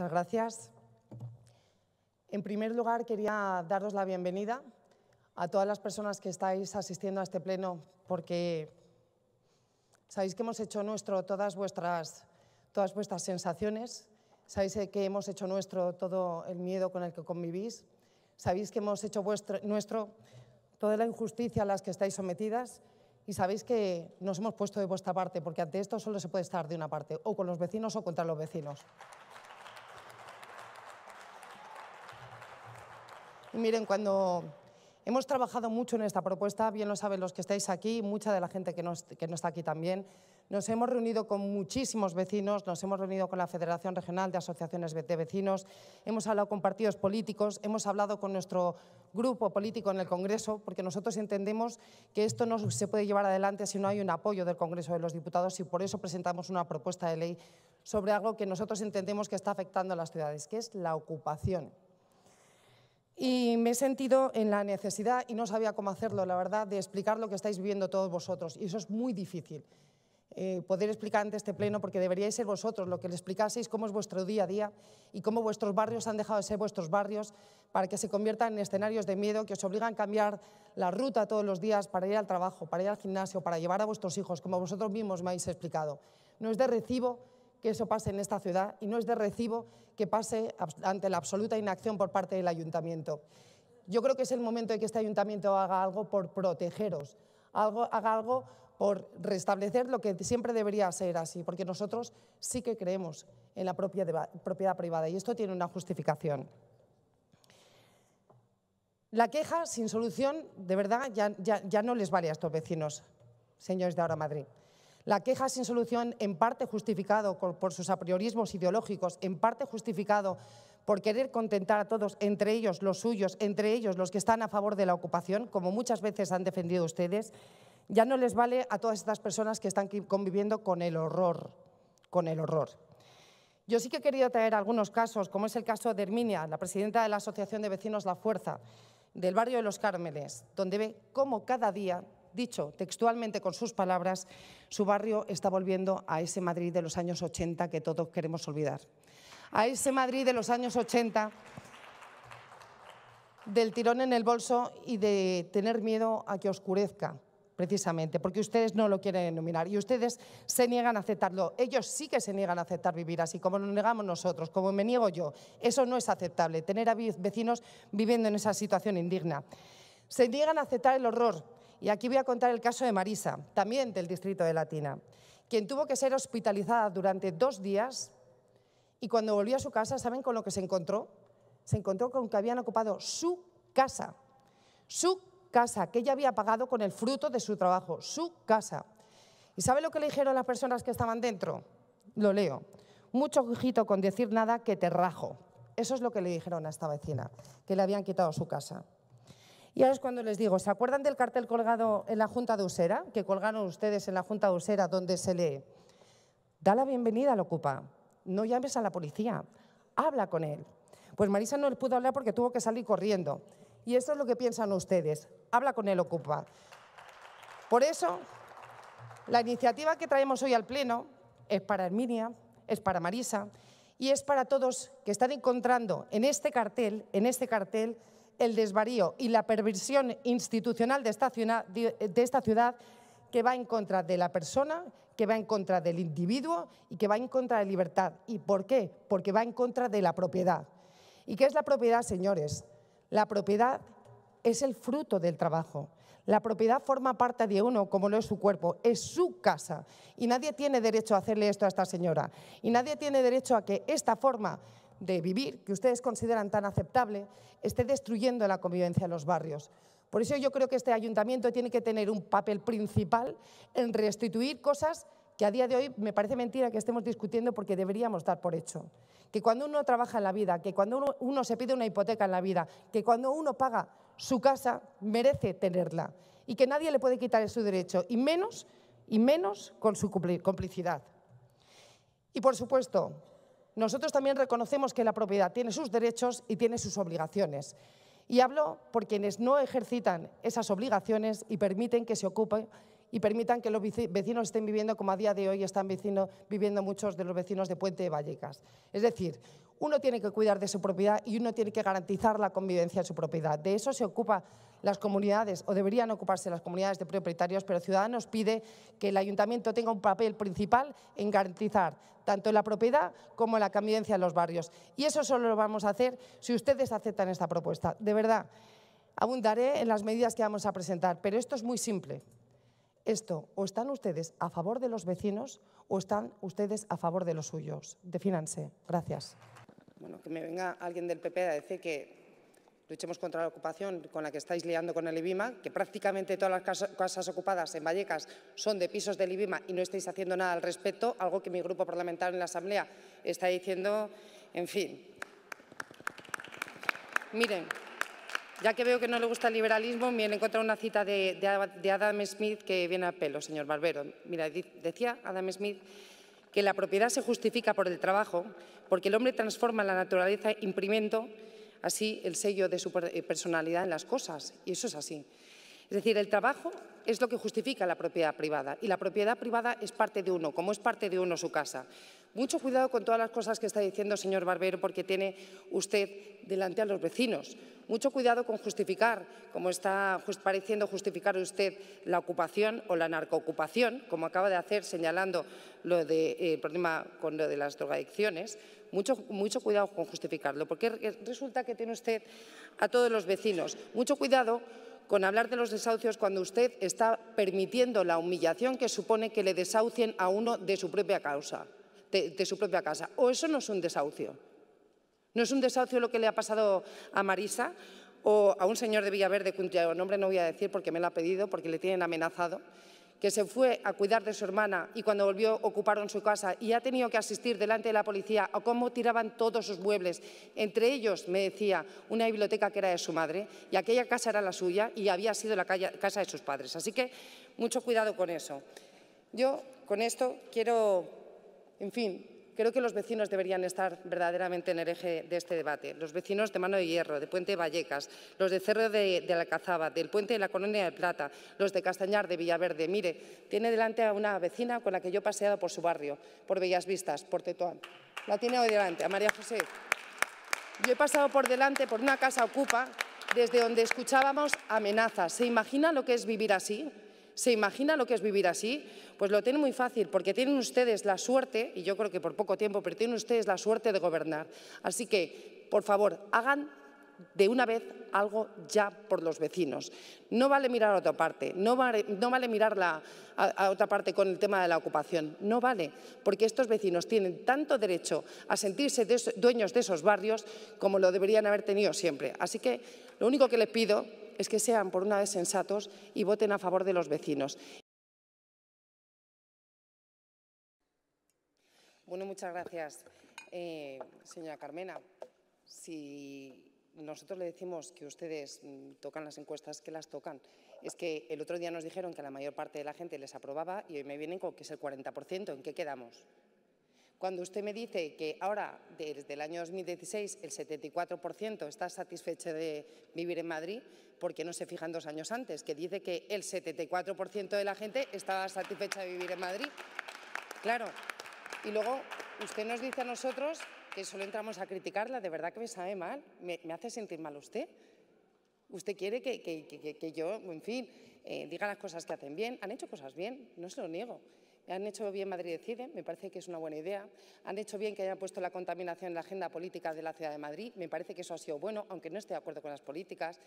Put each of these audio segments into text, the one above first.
Muchas gracias. En primer lugar, quería daros la bienvenida a todas las personas que estáis asistiendo a este pleno, porque sabéis que hemos hecho nuestro todas vuestras, todas vuestras sensaciones, sabéis que hemos hecho nuestro todo el miedo con el que convivís, sabéis que hemos hecho nuestro toda la injusticia a las que estáis sometidas y sabéis que nos hemos puesto de vuestra parte, porque ante esto solo se puede estar de una parte, o con los vecinos o contra los vecinos. miren, cuando hemos trabajado mucho en esta propuesta, bien lo saben los que estáis aquí, mucha de la gente que no está aquí también, nos hemos reunido con muchísimos vecinos, nos hemos reunido con la Federación Regional de Asociaciones de Vecinos, hemos hablado con partidos políticos, hemos hablado con nuestro grupo político en el Congreso, porque nosotros entendemos que esto no se puede llevar adelante si no hay un apoyo del Congreso de los Diputados y por eso presentamos una propuesta de ley sobre algo que nosotros entendemos que está afectando a las ciudades, que es la ocupación y me he sentido en la necesidad, y no sabía cómo hacerlo, la verdad, de explicar lo que estáis viviendo todos vosotros. Y eso es muy difícil, eh, poder explicar ante este pleno, porque deberíais ser vosotros lo que le explicaseis cómo es vuestro día a día y cómo vuestros barrios han dejado de ser vuestros barrios para que se conviertan en escenarios de miedo que os obligan a cambiar la ruta todos los días para ir al trabajo, para ir al gimnasio, para llevar a vuestros hijos, como vosotros mismos me habéis explicado. No es de recibo que eso pase en esta ciudad y no es de recibo que pase ante la absoluta inacción por parte del ayuntamiento. Yo creo que es el momento de que este ayuntamiento haga algo por protegeros, algo, haga algo por restablecer lo que siempre debería ser así, porque nosotros sí que creemos en la propia propiedad privada y esto tiene una justificación. La queja sin solución, de verdad, ya no les vale a estos vecinos, señores de Ahora Madrid. La queja sin solución, en parte justificado por sus apriorismos ideológicos, en parte justificado por querer contentar a todos, entre ellos los suyos, entre ellos los que están a favor de la ocupación, como muchas veces han defendido ustedes, ya no les vale a todas estas personas que están conviviendo con el horror, con el horror. Yo sí que he querido traer algunos casos, como es el caso de Herminia, la presidenta de la Asociación de Vecinos La Fuerza, del barrio de Los Cármenes, donde ve cómo cada día dicho textualmente con sus palabras, su barrio está volviendo a ese Madrid de los años 80 que todos queremos olvidar. A ese Madrid de los años 80 del tirón en el bolso y de tener miedo a que oscurezca, precisamente, porque ustedes no lo quieren nominar y ustedes se niegan a aceptarlo. Ellos sí que se niegan a aceptar vivir así, como lo negamos nosotros, como me niego yo. Eso no es aceptable, tener vecinos viviendo en esa situación indigna. Se niegan a aceptar el horror, y aquí voy a contar el caso de Marisa, también del distrito de Latina, quien tuvo que ser hospitalizada durante dos días y cuando volvió a su casa, ¿saben con lo que se encontró? Se encontró con que habían ocupado su casa, su casa, que ella había pagado con el fruto de su trabajo, su casa. ¿Y sabe lo que le dijeron las personas que estaban dentro? Lo leo. Mucho ojito con decir nada que te rajo. Eso es lo que le dijeron a esta vecina, que le habían quitado su casa. Y ahora es cuando les digo, ¿se acuerdan del cartel colgado en la Junta de Usera? Que colgaron ustedes en la Junta de Usera donde se lee, da la bienvenida al Ocupa, no llames a la policía, habla con él. Pues Marisa no le pudo hablar porque tuvo que salir corriendo. Y eso es lo que piensan ustedes, habla con el Ocupa. Por eso, la iniciativa que traemos hoy al Pleno es para Herminia, es para Marisa y es para todos que están encontrando en este cartel, en este cartel, el desvarío y la perversión institucional de esta, ciudad, que va en contra de la persona, que va en contra del individuo y que va en contra de libertad. ¿Y por qué? Porque va en contra de la propiedad. ¿Y qué es la propiedad, señores? La propiedad es el fruto del trabajo. La propiedad forma parte de uno, como lo es su cuerpo, es su casa. Y nadie tiene derecho a hacerle esto a esta señora. Y nadie tiene derecho a que esta forma de vivir, que ustedes consideran tan aceptable, esté destruyendo la convivencia en los barrios. Por eso yo creo que este ayuntamiento tiene que tener un papel principal en restituir cosas que a día de hoy me parece mentira que estemos discutiendo porque deberíamos dar por hecho. Que cuando uno trabaja en la vida, que cuando uno, se pide una hipoteca en la vida, que cuando uno paga su casa, merece tenerla y que nadie le puede quitar su derecho, y menos, y menos con su complicidad. Y por supuesto, nosotros también reconocemos que la propiedad tiene sus derechos y tiene sus obligaciones. Y hablo por quienes no ejercitan esas obligaciones y permiten que se ocupen y permitan que los vecinos estén viviendo como a día de hoy están viviendo muchos de los vecinos de Puente de Vallecas. Es decir, uno tiene que cuidar de su propiedad y uno tiene que garantizar la convivencia de su propiedad. De eso se ocupan las comunidades, o deberían ocuparse las comunidades de propietarios, pero Ciudadanos pide que el ayuntamiento tenga un papel principal en garantizar tanto en la propiedad como en la convivencia en los barrios. Y eso solo lo vamos a hacer si ustedes aceptan esta propuesta. De verdad, abundaré en las medidas que vamos a presentar, pero esto es muy simple. Esto, o están ustedes a favor de los vecinos o están ustedes a favor de los suyos. Defínanse. Gracias. Bueno, que me venga alguien del PP a decir que luchemos contra la ocupación con la que estáis liando con el IBIMA, que prácticamente todas las casas ocupadas en Vallecas son de pisos del IBIMA y no estáis haciendo nada al respecto, algo que mi grupo parlamentario en la Asamblea está diciendo, en fin. Miren, ya que veo que no le gusta el liberalismo, me encuentro una cita de, Adam Smith que viene a pelo, señor Barbero. Mira, decía Adam Smith que la propiedad se justifica por el trabajo, porque el hombre transforma la naturaleza imprimiendo así el sello de su eh, personalidad en las cosas. Y eso es así. Es decir, el trabajo es lo que justifica la propiedad privada y la propiedad privada es parte de uno, como es parte de uno su casa. Mucho cuidado con todas las cosas que está diciendo, señor Barbero, porque tiene usted delante a los vecinos. Mucho cuidado con justificar, como está pareciendo justificar usted la ocupación o la narcoocupación, como acaba de hacer señalando lo de, eh, el problema con lo de las drogadicciones. Mucho, mucho cuidado con justificarlo, porque resulta que tiene usted a todos los vecinos. Mucho cuidado con hablar de los desahucios cuando usted está permitiendo la humillación que supone que le desahucien a uno de su propia causa, de, su propia casa. O eso no es un desahucio. ¿No es un desahucio lo que le ha pasado a Marisa? o a un señor de Villaverde, cuyo nombre no voy a decir porque me lo ha pedido, porque le tienen amenazado, que se fue a cuidar de su hermana y cuando volvió ocuparon su casa y ha tenido que asistir delante de la policía a cómo tiraban todos sus muebles. Entre ellos, me decía, una biblioteca que era de su madre y aquella casa era la suya y había sido la casa de sus padres. Así que mucho cuidado con eso. Yo con esto quiero, en fin, creo que los vecinos deberían estar verdaderamente en el eje de este debate. Los vecinos de Mano de Hierro, de Puente Vallecas, los de Cerro de, Alcazaba, la Cazaba, del Puente de la Colonia de Plata, los de Castañar, de Villaverde. Mire, tiene delante a una vecina con la que yo he paseado por su barrio, por Bellas Vistas, por Tetuán. La tiene hoy delante, a María José. Yo he pasado por delante por una casa ocupa desde donde escuchábamos amenazas. ¿Se imagina lo que es vivir así? ¿Se imagina lo que es vivir así? Pues lo tienen muy fácil, porque tienen ustedes la suerte, y yo creo que por poco tiempo, pero tienen ustedes la suerte de gobernar. Así que, por favor, hagan de una vez algo ya por los vecinos. No vale mirar a otra parte, no vale, no mirar a, otra parte con el tema de la ocupación, no vale, porque estos vecinos tienen tanto derecho a sentirse dueños de esos barrios como lo deberían haber tenido siempre. Así que lo único que les pido es que sean por una vez sensatos y voten a favor de los vecinos. Bueno, muchas gracias, eh, señora Carmena. Si nosotros le decimos que ustedes mm, tocan las encuestas, que las tocan. Es que el otro día nos dijeron que la mayor parte de la gente les aprobaba y hoy me vienen con que es el 40%. ¿En qué quedamos? Cuando usted me dice que ahora, desde el año 2016, el 74% está satisfecho de vivir en Madrid, ¿por qué no se fijan dos años antes? Que dice que el 74% de la gente estaba satisfecha de vivir en Madrid. Claro. Y luego usted nos dice a nosotros que solo entramos a criticarla. De verdad que me sabe mal. Me, hace sentir mal usted. Usted quiere que, yo, en fin, eh, diga las cosas que hacen bien. Han hecho cosas bien, no se lo niego han hecho bien Madrid Decide, me parece que es una buena idea. Han hecho bien que hayan puesto la contaminación en la agenda política de la ciudad de Madrid, me parece que eso ha sido bueno, aunque no esté de acuerdo con las políticas.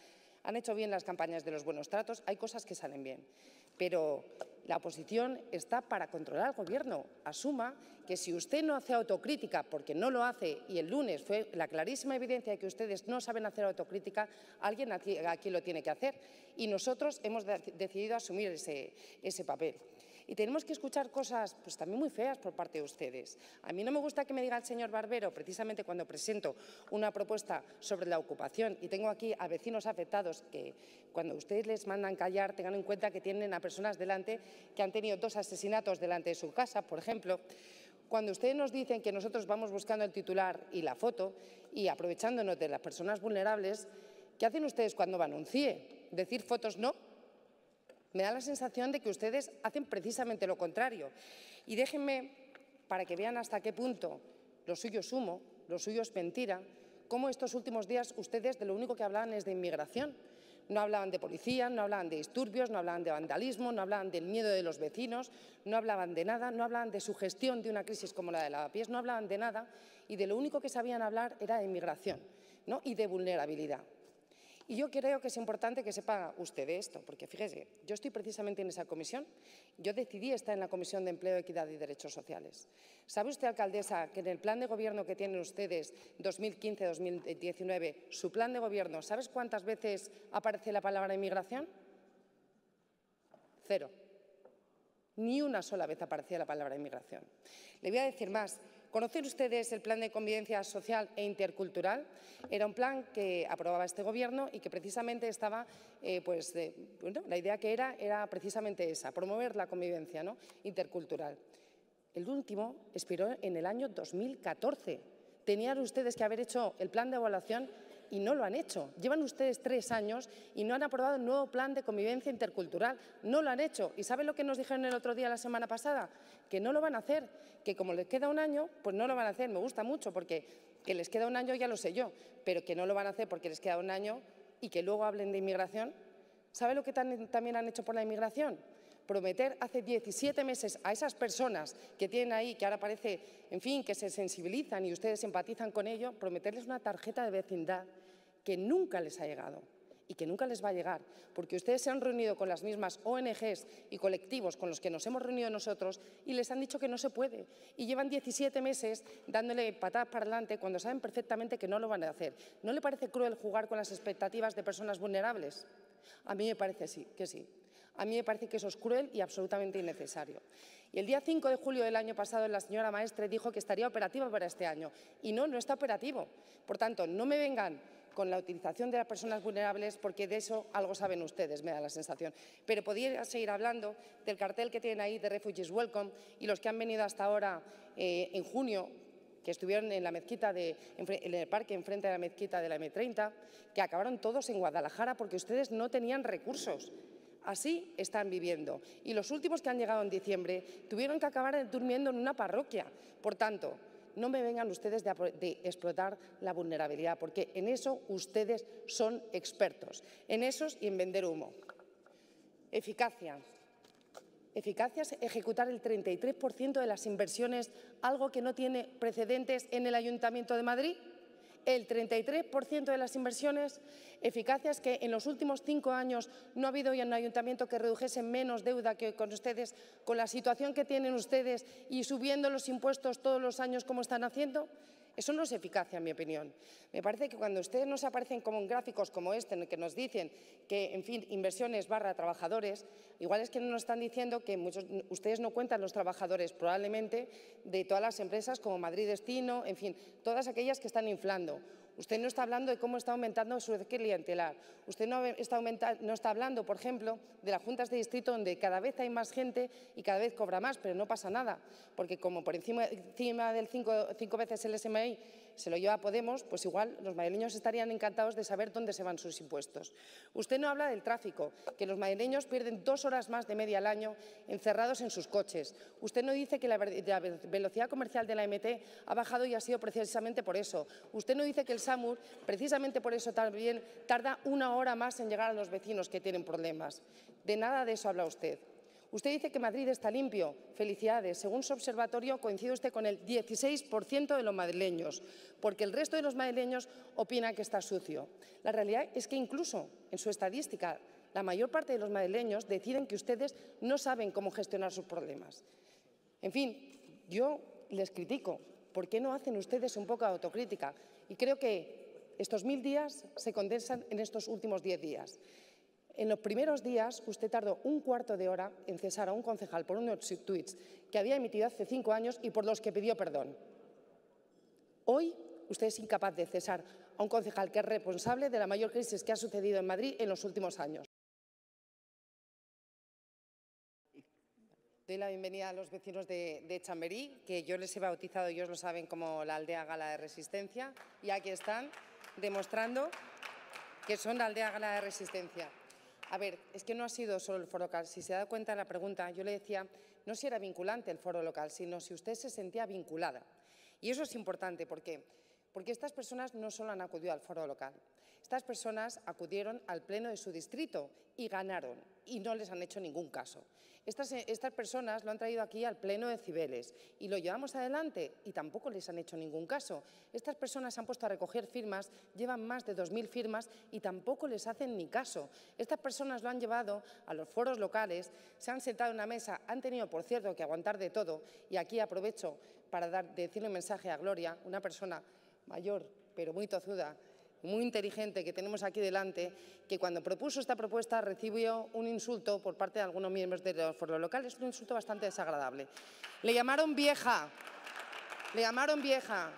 Han hecho bien las campañas de los buenos tratos, hay cosas que salen bien. Pero la oposición está para controlar al gobierno. Asuma que si usted no hace autocrítica, porque no lo hace, y el lunes fue la clarísima evidencia de que ustedes no saben hacer autocrítica, alguien aquí, lo tiene que hacer. Y nosotros hemos decidido asumir ese papel y tenemos que escuchar cosas pues también muy feas por parte de ustedes. A mí no me gusta que me diga el señor Barbero, precisamente cuando presento una propuesta sobre la ocupación y tengo aquí a vecinos afectados que cuando ustedes les mandan callar tengan en cuenta que tienen a personas delante que han tenido dos asesinatos delante de su casa, por ejemplo. Cuando ustedes nos dicen que nosotros vamos buscando el titular y la foto y aprovechándonos de las personas vulnerables, ¿qué hacen ustedes cuando van a un CIE? ¿Decir fotos no? Me da la sensación de que ustedes hacen precisamente lo contrario. Y déjenme, para que vean hasta qué punto lo suyo es humo, lo suyo es mentira, cómo estos últimos días ustedes de lo único que hablaban es de inmigración. No hablaban de policía, no hablaban de disturbios, no hablaban de vandalismo, no hablaban del miedo de los vecinos, no hablaban de nada, no hablaban de su gestión de una crisis como la de Lavapiés, no hablaban de nada y de lo único que sabían hablar era de inmigración ¿no? y de vulnerabilidad. Y yo creo que es importante que sepa usted esto, porque fíjese, yo estoy precisamente en esa comisión, yo decidí estar en la Comisión de Empleo, Equidad y Derechos Sociales. ¿Sabe usted, alcaldesa, que en el plan de gobierno que tienen ustedes 2015-2019, su plan de gobierno, ¿sabes cuántas veces aparece la palabra inmigración? Cero. Ni una sola vez aparecía la palabra inmigración. Le voy a decir más, ¿Conocen ustedes el plan de convivencia social e intercultural? Era un plan que aprobaba este Gobierno y que precisamente estaba, eh, pues, bueno, la idea que era era precisamente esa, promover la convivencia ¿no? intercultural. El último expiró en el año 2014. Tenían ustedes que haber hecho el plan de evaluación y no lo han hecho. Llevan ustedes tres años y no han aprobado un nuevo plan de convivencia intercultural. No lo han hecho. ¿Y saben lo que nos dijeron el otro día, la semana pasada? Que no lo van a hacer, que como les queda un año, pues no lo van a hacer. Me gusta mucho porque que les queda un año ya lo sé yo, pero que no lo van a hacer porque les queda un año y que luego hablen de inmigración. ¿Sabe lo que también han hecho por la inmigración? prometer hace 17 meses a esas personas que tienen ahí, que ahora parece, en fin, que se sensibilizan y ustedes empatizan con ello, prometerles una tarjeta de vecindad que nunca les ha llegado y que nunca les va a llegar, porque ustedes se han reunido con las mismas ONGs y colectivos con los que nos hemos reunido nosotros y les han dicho que no se puede. Y llevan 17 meses dándole patadas para adelante cuando saben perfectamente que no lo van a hacer. ¿No le parece cruel jugar con las expectativas de personas vulnerables? A mí me parece sí, que sí. A mí me parece que eso es cruel y absolutamente innecesario. Y el día 5 de julio del año pasado la señora maestre dijo que estaría operativa para este año. Y no, no está operativo. Por tanto, no me vengan con la utilización de las personas vulnerables, porque de eso algo saben ustedes, me da la sensación. Pero podría seguir hablando del cartel que tienen ahí de Refugees Welcome y los que han venido hasta ahora eh, en junio que estuvieron en la mezquita de, el parque enfrente de la mezquita de la M30, que acabaron todos en Guadalajara porque ustedes no tenían recursos. Así están viviendo. Y los últimos que han llegado en diciembre tuvieron que acabar durmiendo en una parroquia. Por tanto, no me vengan ustedes de, explotar la vulnerabilidad, porque en eso ustedes son expertos, en eso y en vender humo. Eficacia. Eficacia es ejecutar el 33% de las inversiones, algo que no tiene precedentes en el Ayuntamiento de Madrid. El 33% de las inversiones ¿Eficacia es que en los últimos cinco años no ha habido un ayuntamiento que redujese menos deuda que con ustedes, con la situación que tienen ustedes y subiendo los impuestos todos los años como están haciendo? Eso no es eficacia, en mi opinión. Me parece que cuando ustedes nos aparecen como en gráficos como este, en el que nos dicen que, en fin, inversiones barra trabajadores, igual es que no nos están diciendo que ustedes no cuentan los trabajadores, probablemente, de todas las empresas como Madrid Destino, en fin, todas aquellas que están inflando. Usted no está hablando de cómo está aumentando su clientela. clientelar. Usted no está, hablando, por ejemplo, de las juntas de distrito donde cada vez hay más gente y cada vez cobra más, pero no pasa nada, porque como por encima, encima del cinco, cinco veces el SMI se lo lleva a Podemos, pues igual los madrileños estarían encantados de saber dónde se van sus impuestos. Usted no habla del tráfico, que los madrileños pierden dos horas más de media al año encerrados en sus coches. Usted no dice que la, velocidad comercial de la MT ha bajado y ha sido precisamente por eso. Usted no dice que el SAMUR, precisamente por eso también, tarda una hora más en llegar a los vecinos que tienen problemas. De nada de eso habla usted. Usted dice que Madrid está limpio. Felicidades. Según su observatorio, coincide usted con el 16% de los madrileños, porque el resto de los madrileños opina que está sucio. La realidad es que incluso en su estadística, la mayor parte de los madrileños deciden que ustedes no saben cómo gestionar sus problemas. En fin, yo les critico. ¿Por qué no hacen ustedes un poco de autocrítica? Y creo que estos mil días se condensan en estos últimos diez días. En los primeros días, usted tardó un cuarto de hora en cesar a un concejal por unos tweets que había emitido hace cinco años y por los que pidió perdón. Hoy, usted es incapaz de cesar a un concejal que es responsable de la mayor crisis que ha sucedido en Madrid en los últimos años. Doy la bienvenida a los vecinos de, de Chamberí, que yo les he bautizado, ellos lo saben, como la aldea gala de resistencia. Y aquí están, demostrando que son la aldea gala de resistencia. A ver, es que no ha sido solo el foro local. Si se da cuenta de la pregunta, yo le decía no si era vinculante el foro local, sino si usted se sentía vinculada. Y eso es importante qué? porque estas personas no solo han acudido al foro local, estas personas acudieron al pleno de su distrito y ganaron y no les han hecho ningún caso. Estas, eh, estas personas lo han traído aquí al Pleno de Cibeles y lo llevamos adelante y tampoco les han hecho ningún caso. Estas personas se han puesto a recoger firmas, llevan más de 2.000 firmas y tampoco les hacen ni caso. Estas personas lo han llevado a los foros locales, se han sentado en una mesa, han tenido, por cierto, que aguantar de todo y aquí aprovecho para dar, decirle un mensaje a Gloria, una persona mayor pero muy tozuda muy inteligente que tenemos aquí delante, que cuando propuso esta propuesta recibió un insulto por parte de algunos miembros de los local. locales, un insulto bastante desagradable. Le llamaron vieja, le llamaron vieja.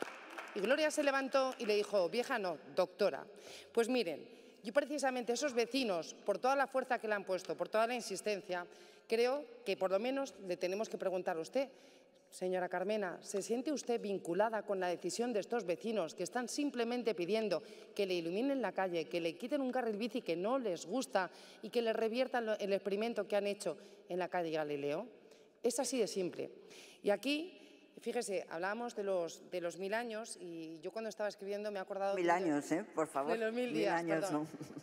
Y Gloria se levantó y le dijo, vieja no, doctora. Pues miren, yo precisamente esos vecinos, por toda la fuerza que le han puesto, por toda la insistencia, creo que por lo menos le tenemos que preguntar a usted, señora Carmena, ¿se siente usted vinculada con la decisión de estos vecinos que están simplemente pidiendo que le iluminen la calle, que le quiten un carril bici que no les gusta y que le reviertan el experimento que han hecho en la calle Galileo? Es así de simple. Y aquí Fíjese, hablábamos de los, de los mil años y yo cuando estaba escribiendo me he acordado... Mil años, ¿eh? Por favor. De los mil, días,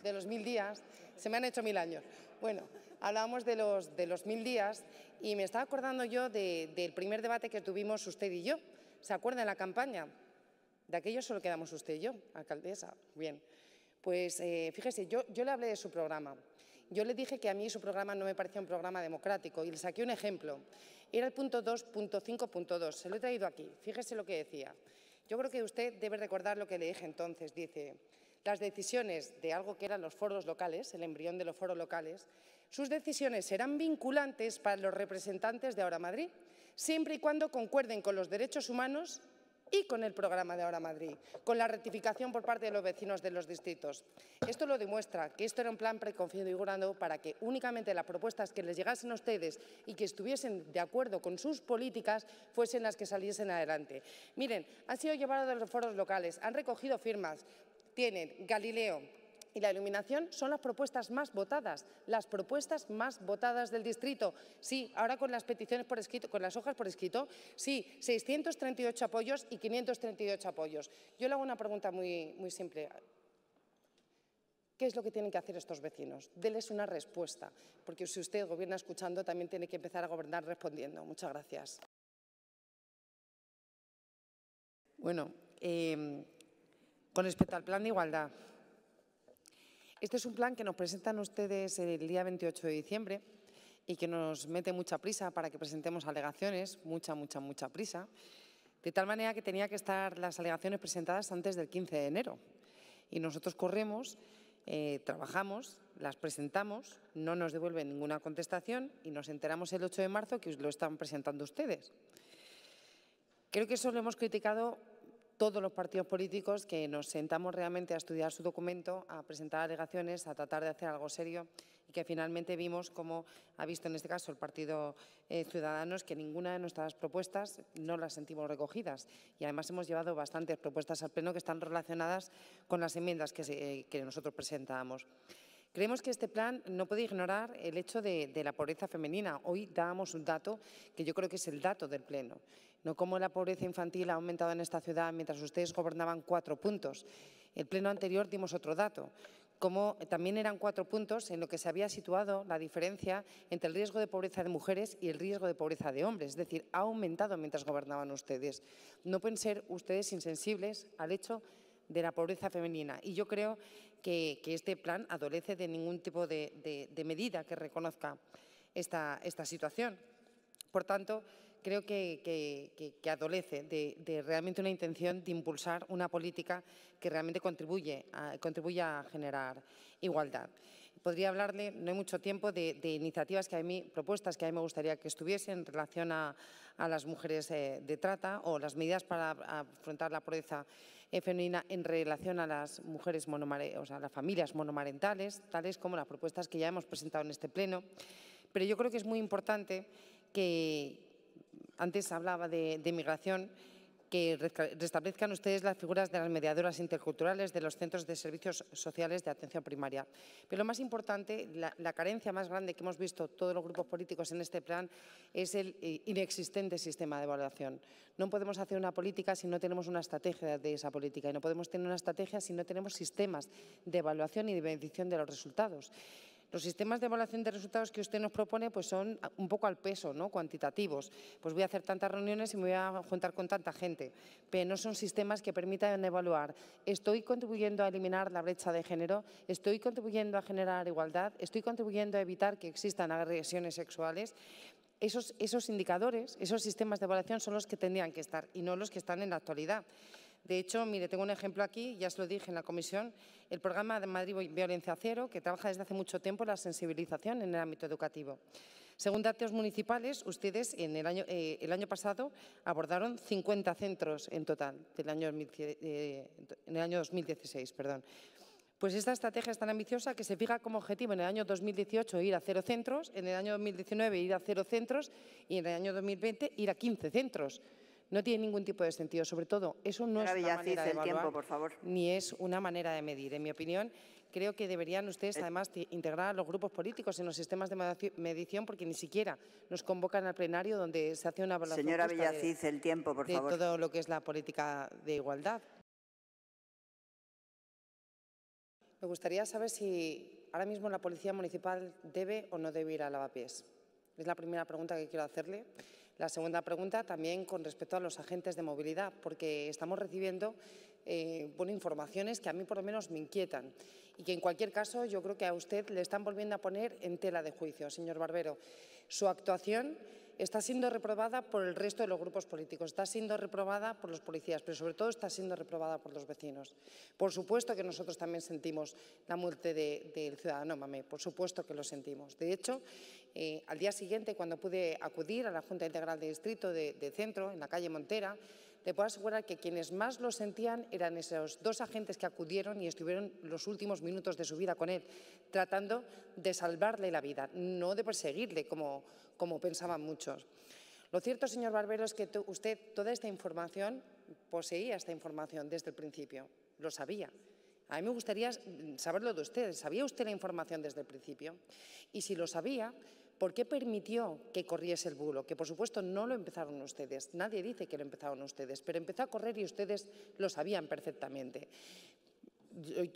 De los mil días. Se me han hecho mil años. Bueno, hablábamos de los, de los mil días y me estaba acordando yo del primer debate que tuvimos usted y yo. ¿Se acuerda en la campaña? De aquello solo quedamos usted y yo, alcaldesa. Bien. Pues eh, fíjese, yo, yo le hablé de su programa. Yo le dije que a mí su programa no me parecía un programa democrático y le saqué un ejemplo. Era el punto 2.5.2. Se lo he traído aquí. Fíjese lo que decía. Yo creo que usted debe recordar lo que le dije entonces. Dice, las decisiones de algo que eran los foros locales, el embrión de los foros locales, sus decisiones serán vinculantes para los representantes de Ahora Madrid, siempre y cuando concuerden con los derechos humanos y con el programa de Ahora Madrid, con la ratificación por parte de los vecinos de los distritos. Esto lo demuestra que esto era un plan preconfigurado para que únicamente las propuestas que les llegasen a ustedes y que estuviesen de acuerdo con sus políticas fuesen las que saliesen adelante. Miren, han sido llevados a los foros locales, han recogido firmas, tienen Galileo, y la iluminación son las propuestas más votadas, las propuestas más votadas del distrito. Sí, ahora con las peticiones por escrito, con las hojas por escrito, sí, 638 apoyos y 538 apoyos. Yo le hago una pregunta muy, simple. ¿Qué es lo que tienen que hacer estos vecinos? Deles una respuesta, porque si usted gobierna escuchando, también tiene que empezar a gobernar respondiendo. Muchas gracias. Bueno, eh, con respecto al plan de igualdad, este es un plan que nos presentan ustedes el día 28 de diciembre y que nos mete mucha prisa para que presentemos alegaciones, mucha, mucha, mucha prisa, de tal manera que tenía que estar las alegaciones presentadas antes del 15 de enero. Y nosotros corremos, eh, trabajamos, las presentamos, no nos devuelven ninguna contestación y nos enteramos el 8 de marzo que lo están presentando ustedes. Creo que eso lo hemos criticado todos los partidos políticos que nos sentamos realmente a estudiar su documento, a presentar alegaciones, a tratar de hacer algo serio y que finalmente vimos como ha visto en este caso el Partido eh, Ciudadanos que ninguna de nuestras propuestas no las sentimos recogidas y además hemos llevado bastantes propuestas al Pleno que están relacionadas con las enmiendas que, eh, que nosotros presentábamos. Creemos que este plan no puede ignorar el hecho de, la pobreza femenina. Hoy dábamos un dato que yo creo que es el dato del Pleno. No como la pobreza infantil ha aumentado en esta ciudad mientras ustedes gobernaban cuatro puntos. El Pleno anterior dimos otro dato. Como también eran cuatro puntos en lo que se había situado la diferencia entre el riesgo de pobreza de mujeres y el riesgo de pobreza de hombres. Es decir, ha aumentado mientras gobernaban ustedes. No pueden ser ustedes insensibles al hecho de la pobreza femenina. Y yo creo que, este plan adolece de ningún tipo de, medida que reconozca esta, situación. Por tanto, creo que, adolece de, realmente una intención de impulsar una política que realmente contribuye contribuye a generar igualdad podría hablarle, no hay mucho tiempo, de, iniciativas que a mí, propuestas que a mí me gustaría que estuviesen en relación a, las mujeres eh, de trata o las medidas para afrontar la pobreza eh, femenina en relación a las mujeres monomare, o sea, las familias monomarentales, tales como las propuestas que ya hemos presentado en este pleno. Pero yo creo que es muy importante que, antes hablaba de, de migración, que restablezcan ustedes las figuras de las mediadoras interculturales de los centros de servicios sociales de atención primaria. Pero lo más importante, la, carencia más grande que hemos visto todos los grupos políticos en este plan es el eh, inexistente sistema de evaluación. No podemos hacer una política si no tenemos una estrategia de esa política y no podemos tener una estrategia si no tenemos sistemas de evaluación y de medición de los resultados. Los sistemas de evaluación de resultados que usted nos propone pues son un poco al peso, ¿no? cuantitativos. Pues voy a hacer tantas reuniones y me voy a juntar con tanta gente, pero no son sistemas que permitan evaluar. Estoy contribuyendo a eliminar la brecha de género, estoy contribuyendo a generar igualdad, estoy contribuyendo a evitar que existan agresiones sexuales. Esos, esos indicadores, esos sistemas de evaluación son los que tendrían que estar y no los que están en la actualidad. De hecho, mire, tengo un ejemplo aquí, ya se lo dije en la comisión, el programa de Madrid Violencia Cero, que trabaja desde hace mucho tiempo la sensibilización en el ámbito educativo. Según datos municipales, ustedes en el año, eh, pasado abordaron 50 centros en total eh, en el año 2016. Perdón. Pues esta estrategia es tan ambiciosa que se fija como objetivo en el año 2018 ir a cero centros, en el año 2019 ir a cero centros y en el año 2020 ir a 15 centros. No tiene ningún tipo de sentido. Sobre todo, eso no es una tiempo, por favor. ni es una manera de medir. En mi opinión, creo que deberían ustedes eh. además integrar a los grupos políticos en los sistemas de medición porque ni siquiera nos convocan al plenario donde se hace una evaluación de, todo lo que es la política de igualdad. Me gustaría saber si ahora mismo la Policía Municipal debe o no debe ir a lavapiés. Es la primera pregunta que quiero hacerle. La segunda pregunta también con respecto a los agentes de movilidad, porque estamos recibiendo eh, informaciones que a mí por lo menos me inquietan y que en cualquier caso yo creo que a usted le están volviendo a poner en tela de juicio, señor Barbero. Su actuación está siendo reprobada por el resto de los grupos políticos, está siendo reprobada por los policías, pero sobre todo está siendo reprobada por los vecinos. Por supuesto que nosotros también sentimos la muerte del ciudadano mame, por supuesto que lo sentimos. De hecho, eh, al día siguiente, cuando pude acudir a la Junta Integral de Distrito de, de Centro, en la calle Montera, te puedo asegurar que quienes más lo sentían eran esos dos agentes que acudieron y estuvieron los últimos minutos de su vida con él, tratando de salvarle la vida, no de perseguirle como, como pensaban muchos. Lo cierto, señor Barbero, es que usted toda esta información, poseía esta información desde el principio, lo sabía. A mí me gustaría saberlo de usted. ¿Sabía usted la información desde el principio? Y si lo sabía, ¿Por qué permitió que corriese el bulo? Que por supuesto no lo empezaron ustedes, nadie dice que lo empezaron ustedes, pero empezó a correr y ustedes lo sabían perfectamente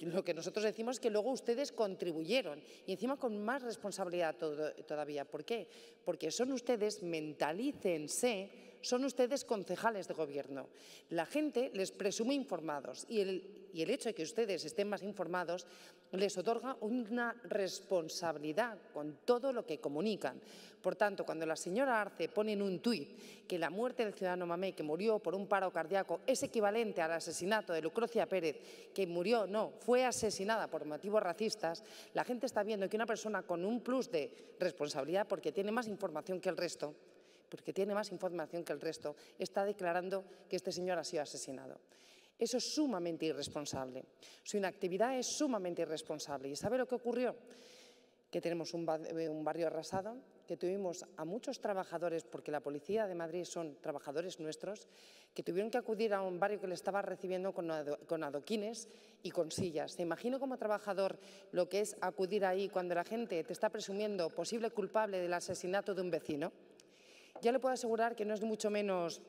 lo que nosotros decimos es que luego ustedes contribuyeron y encima con más responsabilidad todavía. ¿Por qué? Porque son ustedes, mentalícense, son ustedes concejales de gobierno. La gente les presume informados y el y el hecho de que ustedes estén más informados les otorga una responsabilidad con todo lo que comunican. Por tanto, cuando la señora Arce pone en un tuit que la muerte del ciudadano Mamé, que murió por un paro cardíaco, es equivalente al asesinato de Lucrocia Pérez, que murió, no, fue asesinada por motivos racistas, la gente está viendo que una persona con un plus de responsabilidad, porque tiene más información que el resto, porque tiene más información que el resto, está declarando que este señor ha sido asesinado. Eso es sumamente irresponsable. Su inactividad es sumamente irresponsable. ¿Y sabe lo que ocurrió? Que tenemos eh, un barrio arrasado, que tuvimos a muchos trabajadores, porque la policía de Madrid son trabajadores nuestros, que tuvieron que acudir a un barrio que le estaba recibiendo con, adoquines y con sillas. ¿Se imagino como trabajador lo que es acudir ahí cuando la gente te está presumiendo posible culpable del asesinato de un vecino. Ya le puedo asegurar que no es mucho menos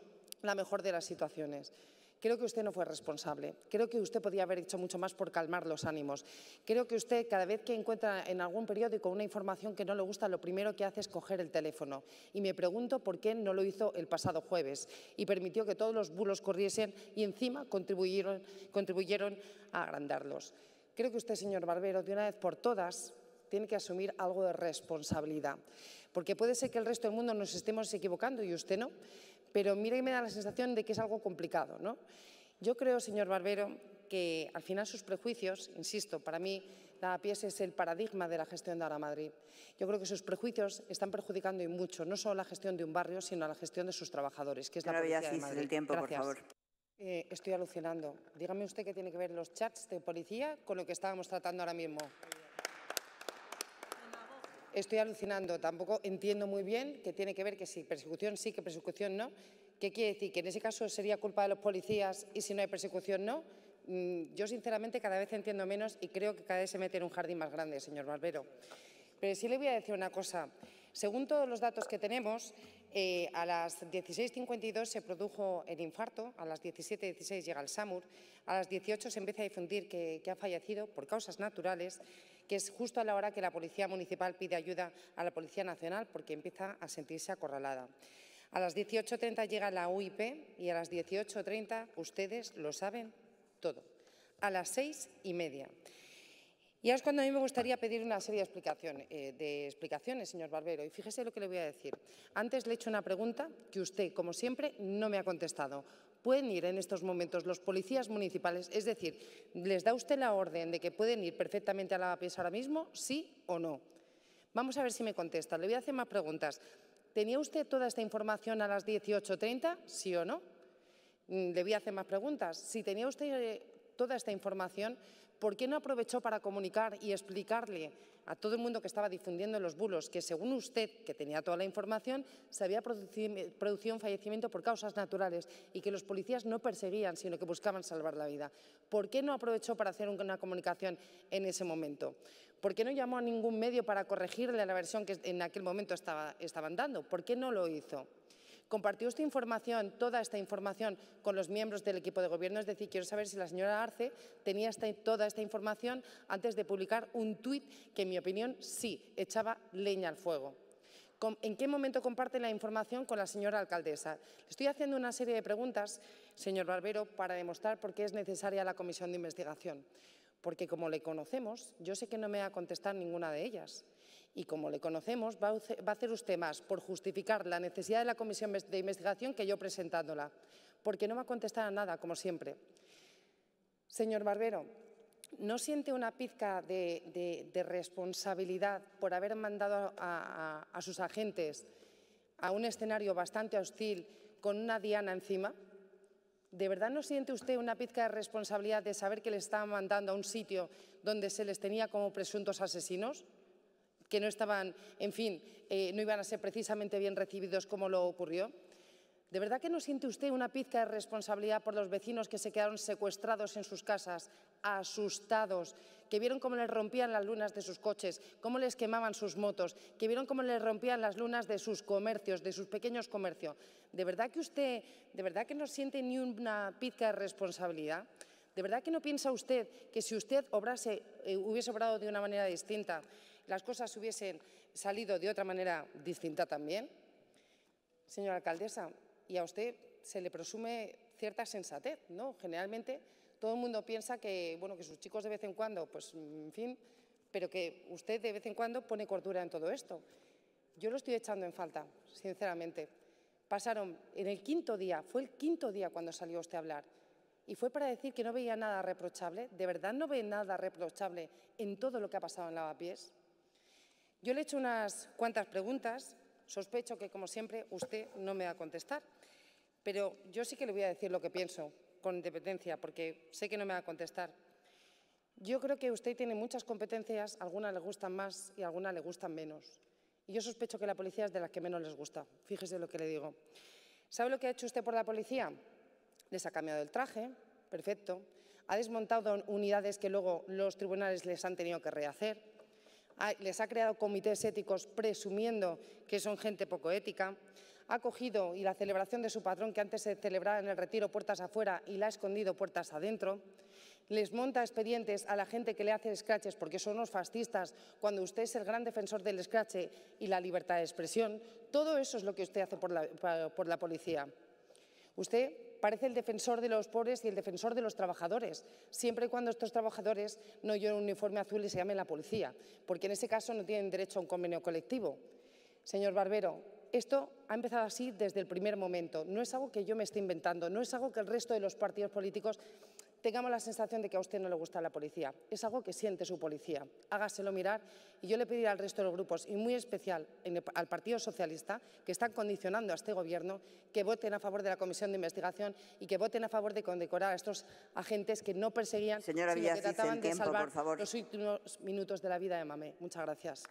la mejor de las situaciones. Creo que usted no fue responsable. Creo que usted podía haber hecho mucho más por calmar los ánimos. Creo que usted cada vez que encuentra en algún periódico una información que no le gusta, lo primero que hace es coger el teléfono. Y me pregunto por qué no lo hizo el pasado jueves y permitió que todos los bulos corriesen y encima contribuyeron, contribuyeron a agrandarlos. Creo que usted, señor Barbero, de una vez por todas, tiene que asumir algo de responsabilidad. Porque puede ser que el resto del mundo nos estemos equivocando y usted no, pero mira y me da la sensación de que es algo complicado. ¿no? Yo creo, señor Barbero, que al final sus prejuicios, insisto, para mí la APS es el paradigma de la gestión de Ahora Madrid. Yo creo que sus prejuicios están perjudicando y mucho, no solo la gestión de un barrio, sino la gestión de sus trabajadores, que es la policía de Madrid. tiempo, Gracias. por favor. Eh, estoy alucinando. Dígame usted qué tiene que ver los chats de policía con lo que estábamos tratando ahora mismo estoy alucinando, tampoco entiendo muy bien que tiene que ver que si persecución sí, que persecución no. ¿Qué quiere decir? ¿Que en ese caso sería culpa de los policías y si no hay persecución no? Mm, yo sinceramente cada vez entiendo menos y creo que cada vez se mete en un jardín más grande, señor Barbero. Pero sí le voy a decir una cosa. Según todos los datos que tenemos, eh, a las 16.52 se produjo el infarto, a las 17.16 llega el SAMUR, a las 18 se empieza a difundir que, ha fallecido por causas naturales, que es justo a la hora que la Policía Municipal pide ayuda a la Policía Nacional porque empieza a sentirse acorralada. A las 18.30 llega la UIP y a las 18.30 ustedes lo saben todo. A las seis y media. Y ahora es cuando a mí me gustaría pedir una serie eh, de, explicaciones, señor Barbero. Y fíjese lo que le voy a decir. Antes le he hecho una pregunta que usted, como siempre, no me ha contestado. ¿Pueden ir en estos momentos los policías municipales? Es decir, ¿les da usted la orden de que pueden ir perfectamente a la pieza ahora mismo? ¿Sí o no? Vamos a ver si me contesta. Le voy a hacer más preguntas. ¿Tenía usted toda esta información a las 18.30? ¿Sí o no? Mm, le voy a hacer más preguntas. Si tenía usted eh, toda esta información, ¿Por qué no aprovechó para comunicar y explicarle a todo el mundo que estaba difundiendo los bulos que, según usted, que tenía toda la información, se había producido un fallecimiento por causas naturales y que los policías no perseguían, sino que buscaban salvar la vida? ¿Por qué no aprovechó para hacer una comunicación en ese momento? ¿Por qué no llamó a ningún medio para corregirle la versión que en aquel momento estaba, estaban dando? ¿Por qué no lo hizo? ¿Compartió esta información, toda esta información, con los miembros del equipo de gobierno? Es decir, quiero saber si la señora Arce tenía toda esta información antes de publicar un tuit que, en mi opinión, sí, echaba leña al fuego. ¿En qué momento comparte la información con la señora alcaldesa? estoy haciendo una serie de preguntas, señor Barbero, para demostrar por qué es necesaria la comisión de investigación. Porque como le conocemos, yo sé que no me va a contestar ninguna de ellas y como le conocemos, va a hacer usted más por justificar la necesidad de la comisión de investigación que yo presentándola, porque no va a contestar a nada, como siempre. Señor Barbero, ¿no siente una pizca de, responsabilidad por haber mandado a, sus agentes a un escenario bastante hostil con una diana encima? ¿De verdad no siente usted una pizca de responsabilidad de saber que le estaba mandando a un sitio donde se les tenía como presuntos asesinos? que no estaban, en fin, eh, no iban a ser precisamente bien recibidos como lo ocurrió? ¿De verdad que no siente usted una pizca de responsabilidad por los vecinos que se quedaron secuestrados en sus casas, asustados, que vieron cómo les rompían las lunas de sus coches, cómo les quemaban sus motos, que vieron cómo les rompían las lunas de sus comercios, de sus pequeños comercios? ¿De verdad que usted, de verdad que no siente ni una pizca de responsabilidad? ¿De verdad que no piensa usted que si usted eh, hubiese obrado de una manera distinta, las cosas hubiesen salido de otra manera distinta también? Señora alcaldesa, y a usted se le presume cierta sensatez, ¿no? Generalmente todo el mundo piensa que, bueno, que sus chicos de vez en cuando, pues, en fin, pero que usted de vez en cuando pone cordura en todo esto. Yo lo estoy echando en falta, sinceramente. Pasaron, en el quinto día, fue el quinto día cuando salió usted a hablar, y fue para decir que no veía nada reprochable. ¿De verdad no ve nada reprochable en todo lo que ha pasado en Lavapiés? Yo le he hecho unas cuantas preguntas, sospecho que, como siempre, usted no me va a contestar, pero yo sí que le voy a decir lo que pienso con independencia, porque sé que no me va a contestar. Yo creo que usted tiene muchas competencias, algunas le gustan más y algunas le gustan menos. Y yo sospecho que la policía es de las que menos les gusta, fíjese lo que le digo. ¿Sabe lo que ha hecho usted por la policía? Les ha cambiado el traje, perfecto. Ha desmontado unidades que luego los tribunales les han tenido que rehacer les ha creado comités éticos presumiendo que son gente poco ética, ha cogido y la celebración de su patrón que antes se celebraba en el retiro puertas afuera y la ha escondido puertas adentro, les monta expedientes a la gente que le hace scratches porque son los fascistas cuando usted es el gran defensor del escrache y la libertad de expresión. Todo eso es lo que usted hace por la, por la policía. Usted parece el defensor de los pobres y el defensor de los trabajadores, siempre y cuando estos trabajadores no lleven un uniforme azul y se llamen la policía, porque en ese caso no tienen derecho a un convenio colectivo. Señor Barbero, esto ha empezado así desde el primer momento. No es algo que yo me esté inventando, no es algo que el resto de los partidos políticos tengamos la sensación de que a usted no le gusta la policía. Es algo que siente su policía. Hágaselo mirar y yo le pediré al resto de los grupos y muy especial al Partido Socialista, que están condicionando a este Gobierno, que voten a favor de la Comisión de Investigación y que voten a favor de condecorar a estos agentes que no perseguían, Señora que trataban de salvar favor. los últimos minutos de la vida de Mamé. Muchas gracias.